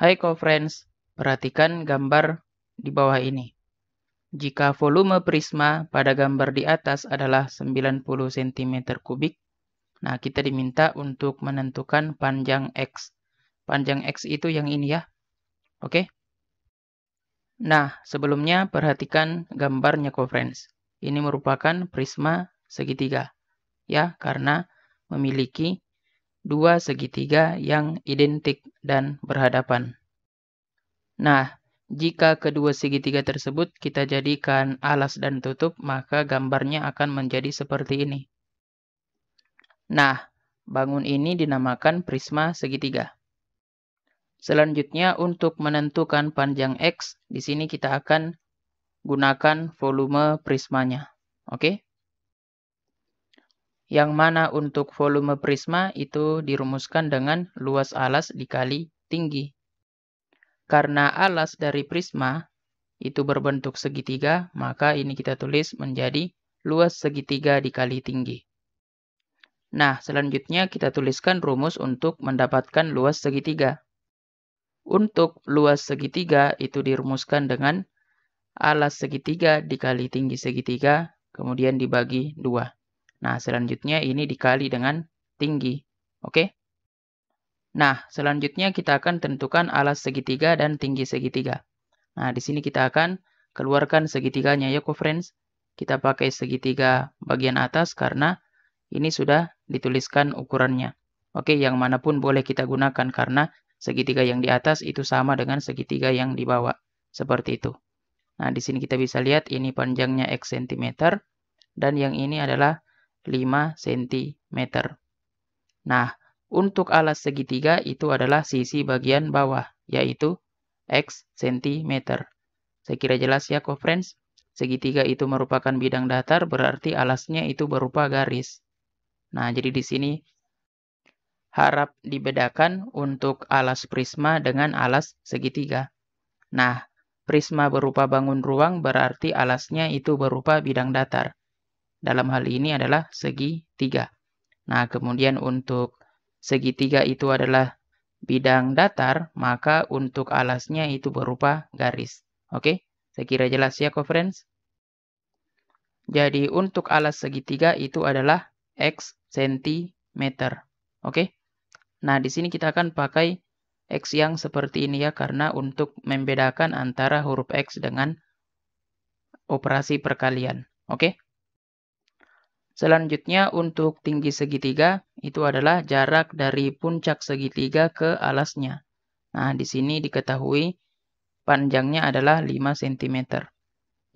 Hai co-friends, perhatikan gambar di bawah ini. Jika volume prisma pada gambar di atas adalah 90 cm kubik, nah kita diminta untuk menentukan panjang X. Panjang X itu yang ini ya. Oke? Nah, sebelumnya perhatikan gambarnya co-friends. Ini merupakan prisma segitiga. Ya, karena memiliki dua segitiga yang identik dan berhadapan. Nah, jika kedua segitiga tersebut kita jadikan alas dan tutup, maka gambarnya akan menjadi seperti ini. Nah, bangun ini dinamakan prisma segitiga. Selanjutnya, untuk menentukan panjang X, di sini kita akan gunakan volume prismanya. Oke? Okay? yang mana untuk volume prisma itu dirumuskan dengan luas alas dikali tinggi. Karena alas dari prisma itu berbentuk segitiga, maka ini kita tulis menjadi luas segitiga dikali tinggi. Nah, selanjutnya kita tuliskan rumus untuk mendapatkan luas segitiga. Untuk luas segitiga itu dirumuskan dengan alas segitiga dikali tinggi segitiga, kemudian dibagi dua. Nah, selanjutnya ini dikali dengan tinggi. Oke? Nah, selanjutnya kita akan tentukan alas segitiga dan tinggi segitiga. Nah, di sini kita akan keluarkan segitiganya ya, friends. Kita pakai segitiga bagian atas karena ini sudah dituliskan ukurannya. Oke, yang manapun boleh kita gunakan karena segitiga yang di atas itu sama dengan segitiga yang di bawah. Seperti itu. Nah, di sini kita bisa lihat ini panjangnya x cm dan yang ini adalah 5 cm. Nah, untuk alas segitiga itu adalah sisi bagian bawah, yaitu X cm. Saya kira jelas ya, co friends. Segitiga itu merupakan bidang datar, berarti alasnya itu berupa garis. Nah, jadi di sini harap dibedakan untuk alas prisma dengan alas segitiga. Nah, prisma berupa bangun ruang berarti alasnya itu berupa bidang datar dalam hal ini adalah segitiga. Nah, kemudian untuk segitiga itu adalah bidang datar, maka untuk alasnya itu berupa garis. Oke, saya kira jelas ya, friends. Jadi, untuk alas segitiga itu adalah X cm. Oke, nah di sini kita akan pakai X yang seperti ini ya, karena untuk membedakan antara huruf X dengan operasi perkalian. Oke. Okay? Selanjutnya untuk tinggi segitiga itu adalah jarak dari puncak segitiga ke alasnya. Nah, di sini diketahui panjangnya adalah 5 cm.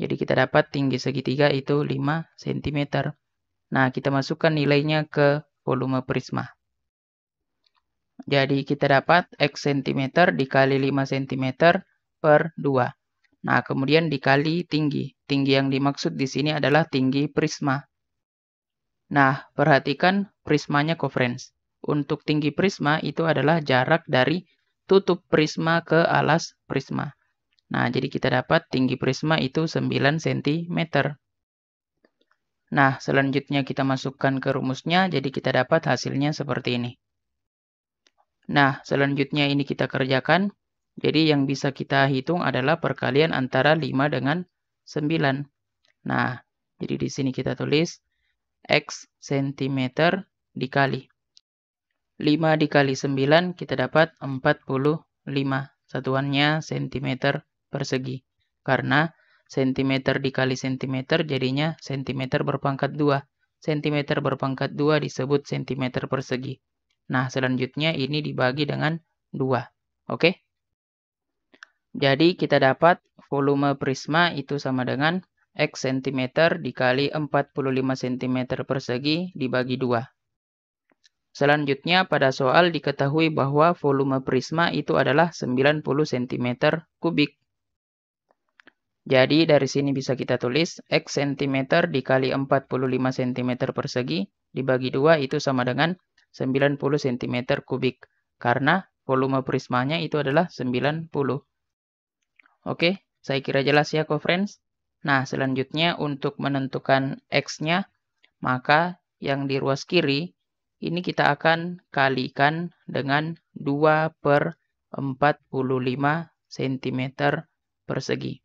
Jadi kita dapat tinggi segitiga itu 5 cm. Nah, kita masukkan nilainya ke volume prisma. Jadi kita dapat X cm dikali 5 cm per 2. Nah, kemudian dikali tinggi. Tinggi yang dimaksud di sini adalah tinggi prisma. Nah, perhatikan prismanya Cofrens. Untuk tinggi prisma itu adalah jarak dari tutup prisma ke alas prisma. Nah, jadi kita dapat tinggi prisma itu 9 cm. Nah, selanjutnya kita masukkan ke rumusnya, jadi kita dapat hasilnya seperti ini. Nah, selanjutnya ini kita kerjakan. Jadi yang bisa kita hitung adalah perkalian antara 5 dengan 9. Nah, jadi di sini kita tulis X cm dikali. 5 dikali 9 kita dapat 45. Satuannya cm persegi. Karena cm dikali cm jadinya cm berpangkat 2. cm berpangkat 2 disebut cm persegi. Nah, selanjutnya ini dibagi dengan 2. Oke? Jadi kita dapat volume prisma itu sama dengan X cm dikali 45 cm persegi dibagi 2. Selanjutnya pada soal diketahui bahwa volume prisma itu adalah 90 cm kubik. Jadi dari sini bisa kita tulis X cm dikali 45 cm persegi dibagi 2 itu sama dengan 90 cm kubik. Karena volume prismanya itu adalah 90. Oke, saya kira jelas ya, co-friends. Nah, selanjutnya untuk menentukan X-nya, maka yang di ruas kiri, ini kita akan kalikan dengan 2 per 45 cm persegi.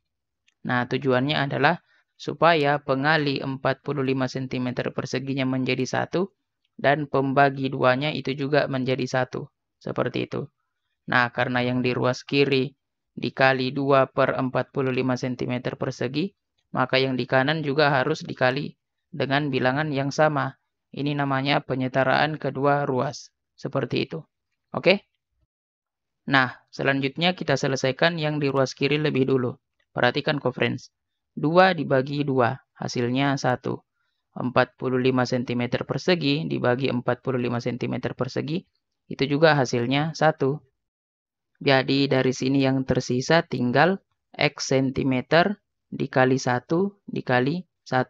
Nah, tujuannya adalah supaya pengali 45 cm perseginya menjadi satu dan pembagi duanya itu juga menjadi satu seperti itu. Nah, karena yang di ruas kiri dikali 2 per 45 cm persegi, maka yang di kanan juga harus dikali dengan bilangan yang sama. Ini namanya penyetaraan kedua ruas. Seperti itu. Oke? Nah, selanjutnya kita selesaikan yang di ruas kiri lebih dulu. Perhatikan conference. 2 dibagi 2, hasilnya 1. 45 cm persegi dibagi 45 cm persegi, itu juga hasilnya 1. Jadi dari sini yang tersisa tinggal X cm dikali 1 dikali 1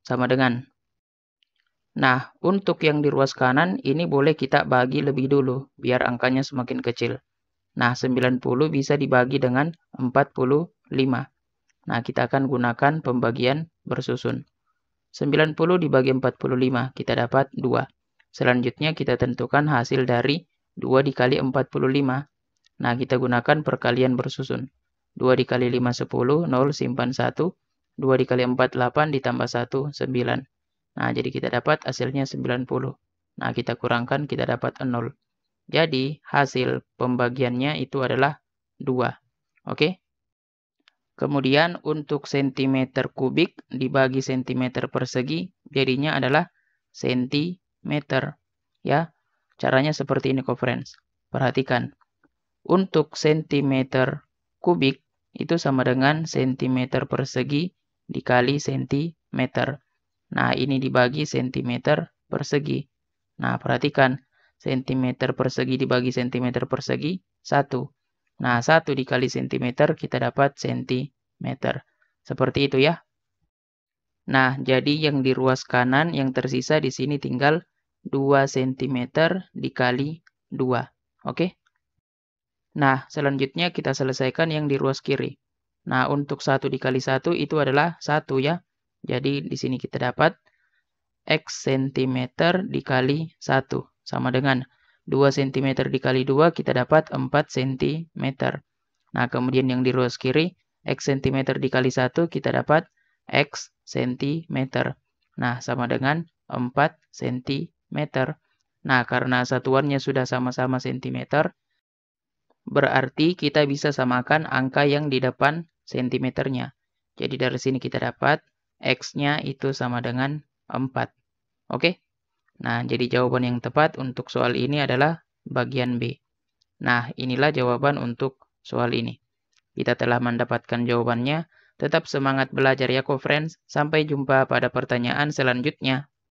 sama dengan. Nah, untuk yang di ruas kanan ini boleh kita bagi lebih dulu biar angkanya semakin kecil. Nah, 90 bisa dibagi dengan 45. Nah, kita akan gunakan pembagian bersusun. 90 dibagi 45, kita dapat 2. Selanjutnya kita tentukan hasil dari 2 dikali 45. Nah, kita gunakan perkalian bersusun. 2 dikali 5, 10, 0, simpan 1. 2 dikali 4, 8, ditambah 1, 9. Nah, jadi kita dapat hasilnya 90. Nah, kita kurangkan, kita dapat 0. Jadi, hasil pembagiannya itu adalah 2. Oke? Kemudian, untuk sentimeter kubik dibagi sentimeter persegi, jadinya adalah sentimeter. Ya, caranya seperti ini, conference. Perhatikan. Untuk sentimeter kubik itu sama dengan sentimeter persegi dikali sentimeter. Nah, ini dibagi sentimeter persegi. Nah, perhatikan. Sentimeter persegi dibagi sentimeter persegi, 1. Nah, 1 dikali sentimeter kita dapat sentimeter. Seperti itu ya. Nah, jadi yang di ruas kanan yang tersisa di sini tinggal 2 cm dikali 2. Oke? Nah, selanjutnya kita selesaikan yang di ruas kiri. Nah, untuk 1 dikali 1 itu adalah 1 ya. Jadi, di sini kita dapat X cm dikali 1. Sama dengan 2 cm dikali 2 kita dapat 4 cm. Nah, kemudian yang di ruas kiri, X cm dikali 1 kita dapat X cm. Nah, sama dengan 4 cm. Nah, karena satuannya sudah sama-sama cm, berarti kita bisa samakan angka yang di depan sentimeternya. Jadi dari sini kita dapat X-nya itu sama dengan 4. Oke? Nah, jadi jawaban yang tepat untuk soal ini adalah bagian B. Nah, inilah jawaban untuk soal ini. Kita telah mendapatkan jawabannya. Tetap semangat belajar ya, co-friends. Sampai jumpa pada pertanyaan selanjutnya.